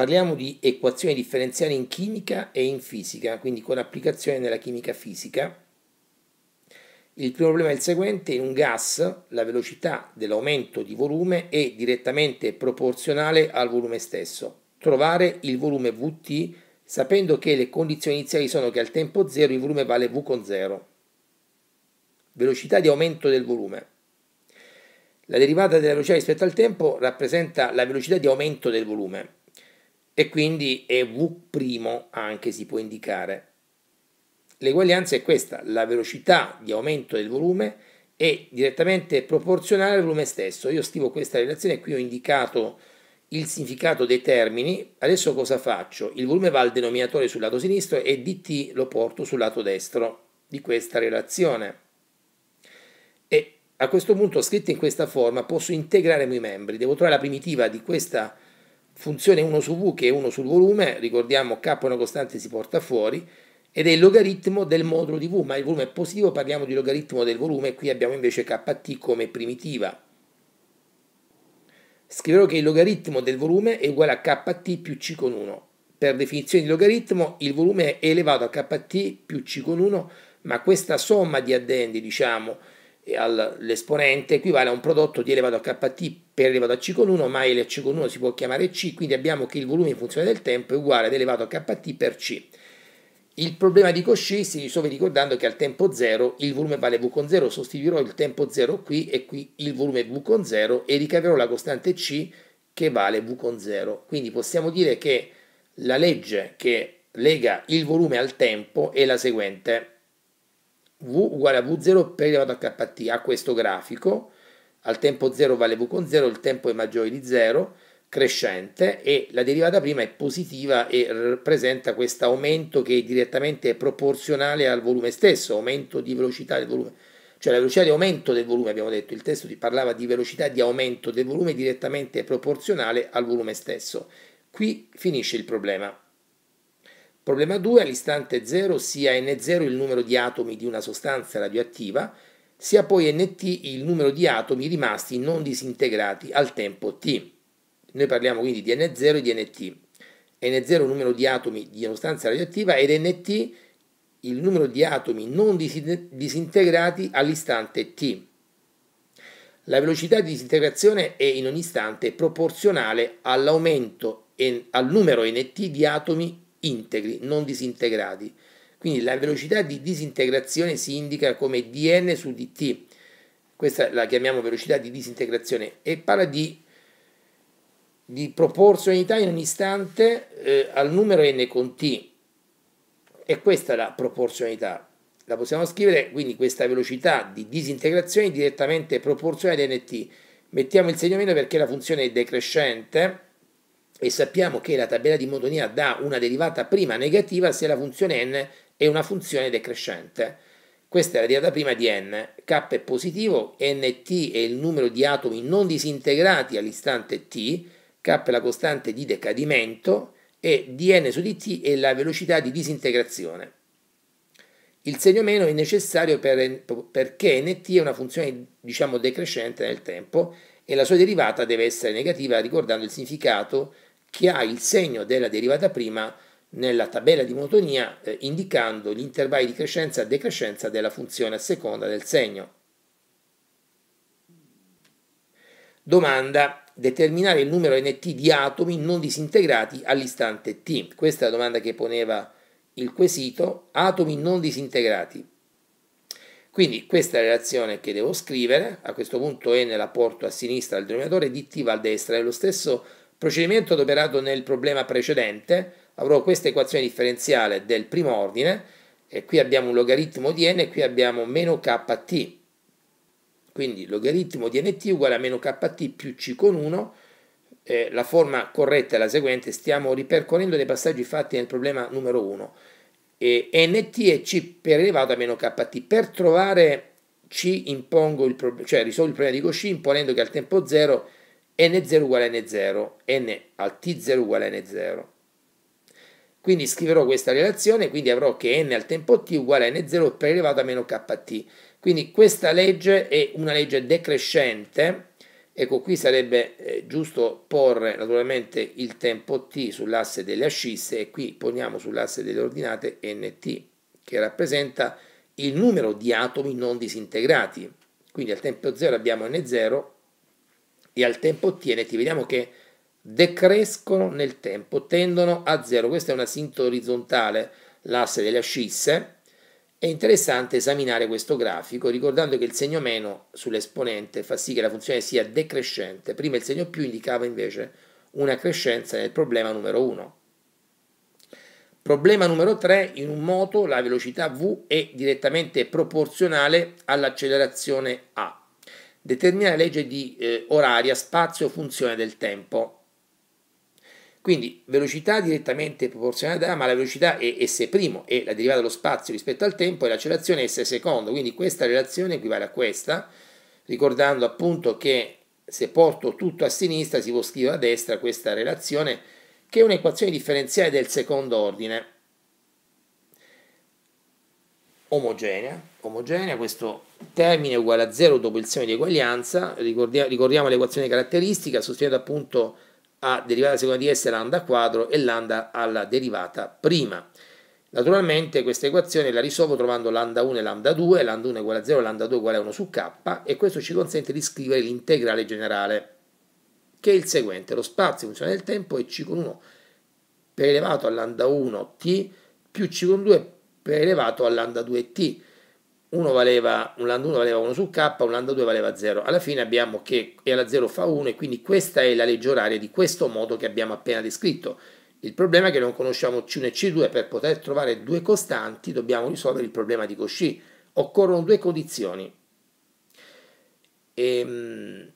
Parliamo di equazioni differenziali in chimica e in fisica, quindi con applicazione nella chimica fisica. Il primo problema è il seguente, in un gas la velocità dell'aumento di volume è direttamente proporzionale al volume stesso. Trovare il volume Vt sapendo che le condizioni iniziali sono che al tempo 0 il volume vale V con 0. Velocità di aumento del volume. La derivata della velocità rispetto al tempo rappresenta la velocità di aumento del volume e quindi è V' anche si può indicare. L'eguaglianza è questa, la velocità di aumento del volume è direttamente proporzionale al volume stesso. Io scrivo questa relazione, qui ho indicato il significato dei termini, adesso cosa faccio? Il volume va al denominatore sul lato sinistro e dt lo porto sul lato destro di questa relazione. E a questo punto, scritto in questa forma, posso integrare i miei membri. Devo trovare la primitiva di questa relazione funzione 1 su V che è 1 sul volume, ricordiamo K è una costante si porta fuori, ed è il logaritmo del modulo di V, ma il volume è positivo, parliamo di logaritmo del volume, qui abbiamo invece Kt come primitiva. Scriverò che il logaritmo del volume è uguale a Kt più C con 1. Per definizione di logaritmo il volume è elevato a Kt più C con 1, ma questa somma di addendi, diciamo, all'esponente equivale a un prodotto di elevato a kt per elevato a c con 1, ma c con 1 si può chiamare c, quindi abbiamo che il volume in funzione del tempo è uguale ad elevato a kt per c. Il problema di Cauchy si risolve ricordando che al tempo 0 il volume vale V con 0, sostituirò il tempo 0 qui e qui il volume V con 0 e ricaverò la costante C che vale V con 0. Quindi possiamo dire che la legge che lega il volume al tempo è la seguente v uguale a v0 per elevato a kt a questo grafico, al tempo 0 vale v con 0, il tempo è maggiore di 0, crescente e la derivata prima è positiva e rappresenta questo aumento che è direttamente proporzionale al volume stesso, aumento di velocità del volume, cioè la velocità di aumento del volume abbiamo detto, il testo parlava di velocità di aumento del volume direttamente proporzionale al volume stesso. Qui finisce il problema. Problema 2. All'istante 0 sia n0 il numero di atomi di una sostanza radioattiva, sia poi nt il numero di atomi rimasti non disintegrati al tempo t. Noi parliamo quindi di n0 e di nt. n0 è il numero di atomi di una sostanza radioattiva ed nt il numero di atomi non disintegrati all'istante t. La velocità di disintegrazione è in ogni istante proporzionale all'aumento e al numero nt di atomi integri, non disintegrati. Quindi la velocità di disintegrazione si indica come dn su dt, questa la chiamiamo velocità di disintegrazione, e parla di, di proporzionalità in un istante eh, al numero n con t. E questa è la proporzionalità. La possiamo scrivere quindi questa velocità di disintegrazione è direttamente proporzionale ad nt. Mettiamo il segno meno perché la funzione è decrescente e sappiamo che la tabella di monotonia dà una derivata prima negativa se la funzione n è una funzione decrescente. Questa è la derivata prima di n, k è positivo, nt è il numero di atomi non disintegrati all'istante t, k è la costante di decadimento e dn su dt è la velocità di disintegrazione. Il segno meno è necessario per, perché nt è una funzione diciamo decrescente nel tempo e la sua derivata deve essere negativa ricordando il significato che ha il segno della derivata prima nella tabella di monotonia eh, indicando gli intervalli di crescenza e decrescenza della funzione a seconda del segno. Domanda. Determinare il numero nt di atomi non disintegrati all'istante t. Questa è la domanda che poneva il quesito. Atomi non disintegrati. Quindi questa è la relazione che devo scrivere. A questo punto n la porto a sinistra al denominatore, dt va a destra. È lo stesso Procedimento adoperato nel problema precedente, avrò questa equazione differenziale del primo ordine, e qui abbiamo un logaritmo di n e qui abbiamo meno kt. Quindi logaritmo di nt uguale a meno kt più c con 1. Eh, la forma corretta è la seguente, stiamo ripercorrendo dei passaggi fatti nel problema numero 1. E nt è c per elevato a meno kt. Per trovare c impongo il cioè risolvo il problema di Cauchy imponendo che al tempo 0 n0 uguale n0, n al t0 uguale n0. Quindi scriverò questa relazione, quindi avrò che n al tempo t uguale a n0 per elevato a meno kt. Quindi questa legge è una legge decrescente, ecco qui sarebbe eh, giusto porre naturalmente il tempo t sull'asse delle ascisse e qui poniamo sull'asse delle ordinate nt, che rappresenta il numero di atomi non disintegrati. Quindi al tempo 0 abbiamo n0 e al tempo ottieneti, vediamo che decrescono nel tempo, tendono a zero. Questa è una sintonia orizzontale, l'asse delle ascisse. È interessante esaminare questo grafico ricordando che il segno meno sull'esponente fa sì che la funzione sia decrescente. Prima il segno più indicava invece una crescenza nel problema numero 1. Problema numero 3. In un moto la velocità v è direttamente proporzionale all'accelerazione a. Determina la legge di eh, oraria, spazio, funzione del tempo. Quindi velocità direttamente proporzionale a ma la velocità è S' e la derivata dello spazio rispetto al tempo e l'accelerazione è S secondo, quindi questa relazione equivale a questa, ricordando appunto che se porto tutto a sinistra si può scrivere a destra questa relazione che è un'equazione differenziale del secondo ordine omogenea, omogenea, questo termine è uguale a 0 dopo il seme di eguaglianza, ricordiamo, ricordiamo l'equazione caratteristica, sostenuta appunto a derivata seconda di s lambda quadro e lambda alla derivata prima. Naturalmente questa equazione la risolvo trovando lambda 1 e lambda 2, lambda 1 è uguale a 0, lambda 2 è uguale a 1 su k e questo ci consente di scrivere l'integrale generale, che è il seguente, lo spazio in funzione del tempo è c con 1 per elevato a lambda 1 t più c con 2 per elevato al lambda 2t. Uno valeva, un lambda 1 valeva 1 su k, un lambda 2 valeva 0. Alla fine abbiamo che e alla 0 fa 1 e quindi questa è la legge oraria di questo modo che abbiamo appena descritto. Il problema è che non conosciamo C1 e C2, per poter trovare due costanti dobbiamo risolvere il problema di Cauchy. Occorrono due condizioni. Ehm,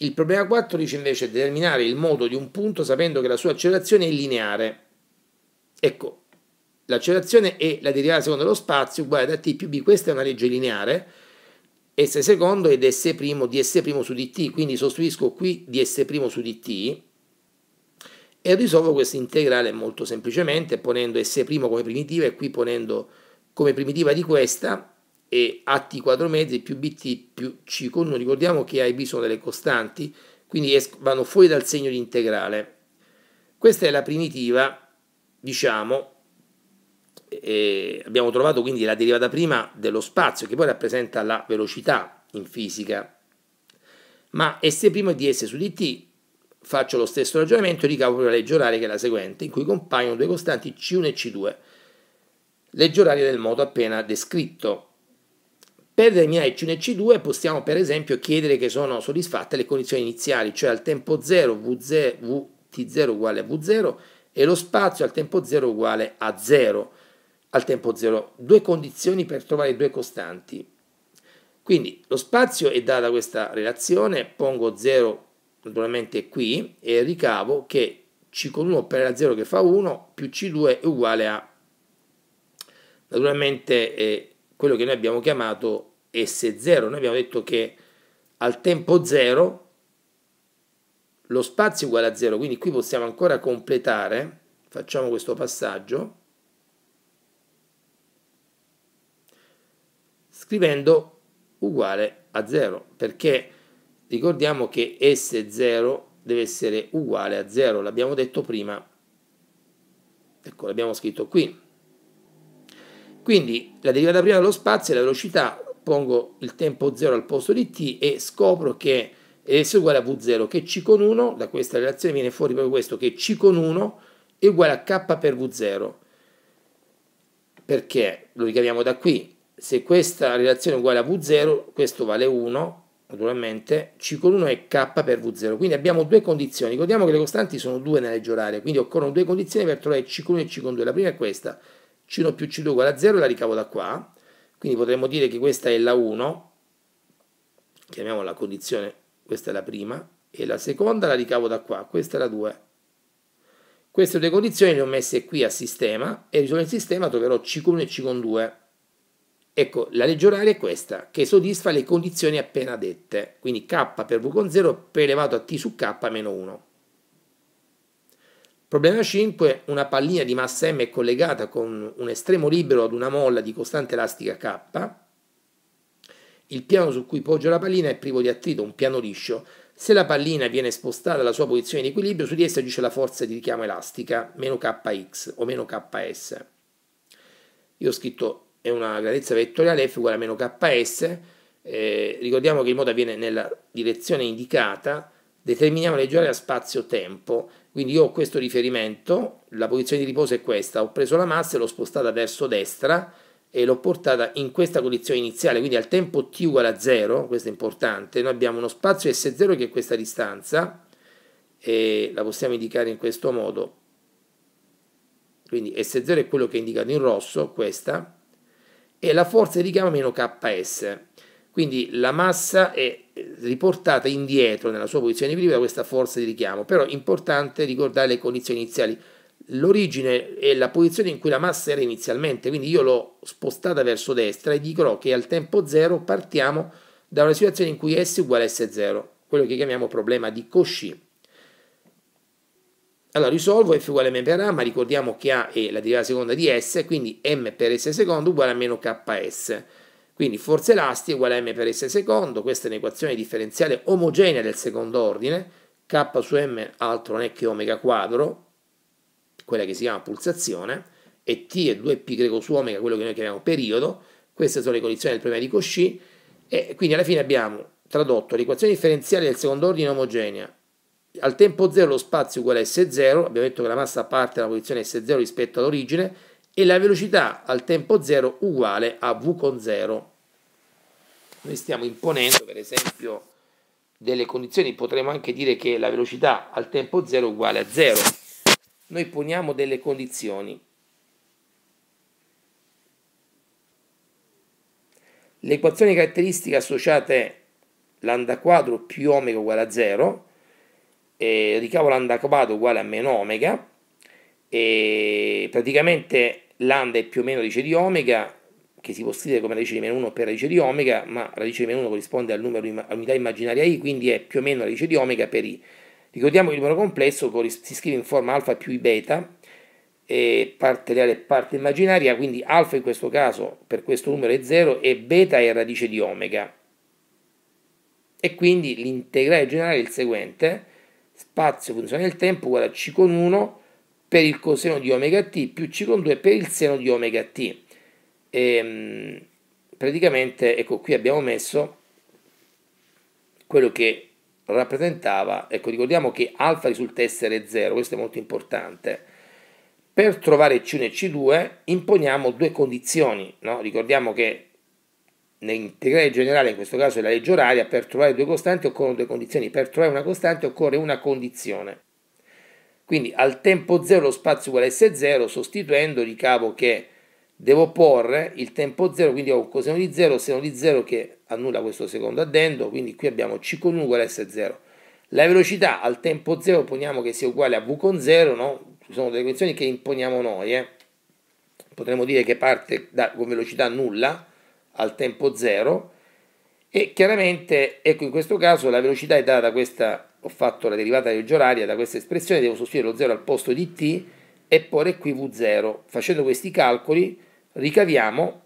il problema 4 dice invece determinare il modo di un punto sapendo che la sua accelerazione è lineare. Ecco, l'accelerazione è la derivata secondo dello spazio uguale a t più b, questa è una legge lineare, s secondo ed s primo di s primo su dt, quindi sostituisco qui di s primo su dt e risolvo questa integrale molto semplicemente ponendo s primo come primitiva e qui ponendo come primitiva di questa e a t quadro mezzi più bt più c con 1, ricordiamo che a e b sono delle costanti, quindi vanno fuori dal segno di integrale. Questa è la primitiva, diciamo, e abbiamo trovato quindi la derivata prima dello spazio che poi rappresenta la velocità in fisica ma S' di S su dt faccio lo stesso ragionamento e ricavo la legge oraria che è la seguente in cui compaiono due costanti C1 e C2 legge oraria del modo appena descritto per determinare C1 e C2 possiamo per esempio chiedere che sono soddisfatte le condizioni iniziali cioè al tempo 0 V0, Vt0 uguale a V0 e lo spazio al tempo 0 uguale a 0 al tempo zero, due condizioni per trovare due costanti. Quindi lo spazio è dato da questa relazione, pongo 0 naturalmente qui e ricavo che C con 1 per la 0 che fa 1 più C2 è uguale a naturalmente eh, quello che noi abbiamo chiamato S0. Noi abbiamo detto che al tempo 0 lo spazio è uguale a 0, quindi qui possiamo ancora completare, facciamo questo passaggio, scrivendo uguale a 0 perché ricordiamo che S0 deve essere uguale a 0 l'abbiamo detto prima ecco l'abbiamo scritto qui quindi la derivata prima dello spazio è la velocità pongo il tempo 0 al posto di t e scopro che S è uguale a V0 che C con 1 da questa relazione viene fuori proprio questo che C con 1 è uguale a K per V0 perché lo ricaviamo da qui se questa relazione è uguale a V0, questo vale 1, naturalmente, C con 1 è K per V0. Quindi abbiamo due condizioni. Ricordiamo che le costanti sono due nella legge oraria, quindi occorrono due condizioni per trovare C con 1 e C con 2. La prima è questa, C1 più C2 uguale a 0 la ricavo da qua. Quindi potremmo dire che questa è la 1, chiamiamola condizione, questa è la prima, e la seconda la ricavo da qua, questa è la 2. Queste due condizioni le ho messe qui a sistema e risolvo il sistema troverò C con 1 e C con 2 Ecco, la legge oraria è questa, che soddisfa le condizioni appena dette, quindi k per v con 0 prelevato a t su k meno 1. Problema 5. Una pallina di massa m è collegata con un estremo libero ad una molla di costante elastica k. Il piano su cui poggia la pallina è privo di attrito, un piano liscio. Se la pallina viene spostata alla sua posizione di equilibrio, su di essa agisce la forza di richiamo elastica, meno kx o meno ks. Io ho scritto è una grandezza vettoriale f uguale a meno ks, eh, ricordiamo che il modo avviene nella direzione indicata, determiniamo le l'egiore a spazio-tempo, quindi io ho questo riferimento, la posizione di riposo è questa, ho preso la massa e l'ho spostata verso destra e l'ho portata in questa condizione iniziale, quindi al tempo t uguale a 0, questo è importante, noi abbiamo uno spazio S0 che è questa distanza, e la possiamo indicare in questo modo, quindi S0 è quello che è indicato in rosso, questa, e la forza di gamba meno Ks. Quindi la massa è eh, riportata indietro nella sua posizione di equilibrio da questa forza di richiamo, però è importante ricordare le condizioni iniziali. L'origine è la posizione in cui la massa era inizialmente, quindi io l'ho spostata verso destra e dico che al tempo 0 partiamo da una situazione in cui S uguale a S0, quello che chiamiamo problema di Cauchy. Allora risolvo f uguale a m per a, ma ricordiamo che a è la derivata seconda di s, quindi m per s secondo uguale a meno ks. Quindi forza elastica uguale a m per s secondo, questa è un'equazione differenziale omogenea del secondo ordine, k su m altro non è che omega quadro, quella che si chiama pulsazione, e t è 2 π su omega, quello che noi chiamiamo periodo, queste sono le condizioni del problema di Cauchy, e quindi alla fine abbiamo tradotto l'equazione differenziale del secondo ordine omogenea al tempo 0 lo spazio è uguale a S0, abbiamo detto che la massa parte dalla posizione S0 rispetto all'origine, e la velocità al tempo 0 uguale a V con 0. Noi stiamo imponendo, per esempio, delle condizioni, potremmo anche dire che la velocità al tempo 0 è uguale a 0. Noi poniamo delle condizioni. L'equazione caratteristica associata è lambda quadro più omega uguale a 0, eh, ricavo lambda quadrato uguale a meno omega e praticamente lambda è più o meno radice di omega che si può scrivere come radice di meno 1 per radice di omega ma radice di meno 1 corrisponde al numero all'unità immaginaria i quindi è più o meno radice di omega per i ricordiamo che il numero complesso si scrive in forma alfa più i beta parte reale e parte immaginaria quindi alfa in questo caso per questo numero è 0 e beta è radice di omega e quindi l'integrale generale è il seguente spazio funzione del tempo uguale a c con 1 per il coseno di omega t più c con 2 per il seno di omega t. E, ehm, praticamente, ecco qui abbiamo messo quello che rappresentava, ecco ricordiamo che alfa risulta essere 0, questo è molto importante. Per trovare C1 e C2 imponiamo due condizioni, no? ricordiamo che integrale generale, in questo caso è la legge oraria, per trovare due costanti occorrono due condizioni, per trovare una costante occorre una condizione. Quindi al tempo 0 lo spazio uguale a S0, sostituendo ricavo che devo porre il tempo 0, quindi ho coseno di 0, seno di 0 che annulla questo secondo addendo, quindi qui abbiamo C con 1 uguale a S0. La velocità al tempo 0 poniamo che sia uguale a V con 0, no? sono delle equazioni che imponiamo noi, eh? potremmo dire che parte da, con velocità nulla, al tempo zero e chiaramente, ecco in questo caso la velocità è data da questa, ho fatto la derivata di oraria da questa espressione, devo sostituire lo 0 al posto di t e porre qui v0. Facendo questi calcoli ricaviamo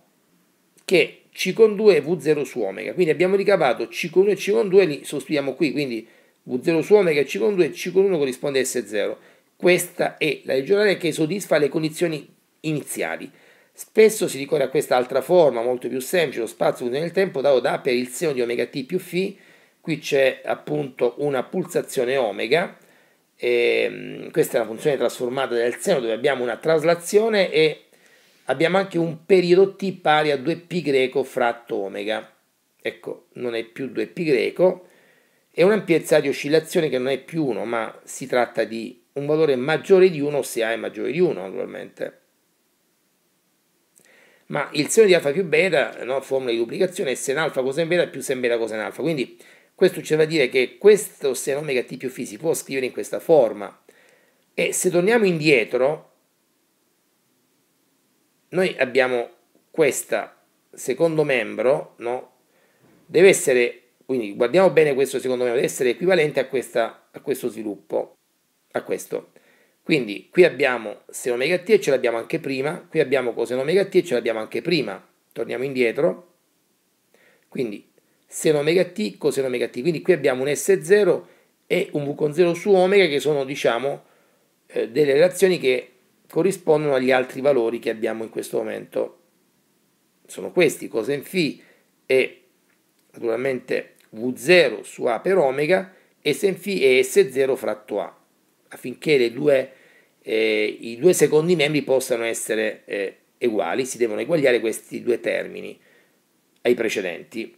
che c con 2 è v0 su omega, quindi abbiamo ricavato c con 1 e c con 2 li sostituiamo qui, quindi v0 su omega e c con 2 c con 1 corrisponde a s0. Questa è la legge oraria che soddisfa le condizioni iniziali. Spesso si ricorre a quest'altra forma, molto più semplice, lo spazio unito nel tempo dato da per il seno di omega t più φ, qui c'è appunto una pulsazione omega, e ehm, questa è la funzione trasformata del seno dove abbiamo una traslazione e abbiamo anche un periodo t pari a 2π greco fratto omega. Ecco, non è più 2π greco, è un'ampiezza di oscillazione che non è più 1, ma si tratta di un valore maggiore di 1 se A è maggiore di 1, naturalmente ma il seno di alfa più beta, no, formula di duplicazione, è sen alfa coseno beta più sen beta coseno alfa, quindi questo ci fa dire che questo seno omega t più φ si può scrivere in questa forma e se torniamo indietro noi abbiamo questo secondo membro, no, deve essere, quindi guardiamo bene questo secondo membro, deve essere equivalente a, questa, a questo sviluppo, a questo. Quindi qui abbiamo seno omega t e ce l'abbiamo anche prima, qui abbiamo coseno omega t e ce l'abbiamo anche prima. Torniamo indietro. Quindi seno omega t, coseno omega t. Quindi qui abbiamo un S0 e un V con 0 su omega che sono diciamo eh, delle relazioni che corrispondono agli altri valori che abbiamo in questo momento. Sono questi, cosen φ e naturalmente V0 su A per omega e sen φ e S0 fratto A affinché due, eh, i due secondi membri possano essere eh, uguali, si devono eguagliare questi due termini ai precedenti.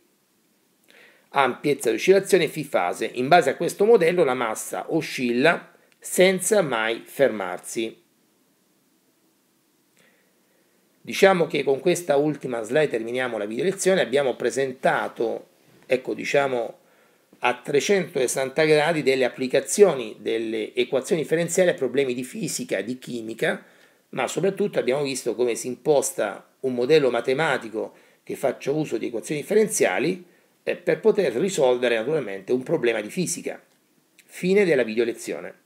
Ampiezza di oscillazione Φ fase. In base a questo modello la massa oscilla senza mai fermarsi. Diciamo che con questa ultima slide terminiamo la video lezione, abbiamo presentato, ecco diciamo a 360 gradi delle applicazioni delle equazioni differenziali a problemi di fisica, di chimica, ma soprattutto abbiamo visto come si imposta un modello matematico che faccia uso di equazioni differenziali eh, per poter risolvere naturalmente un problema di fisica. Fine della video lezione.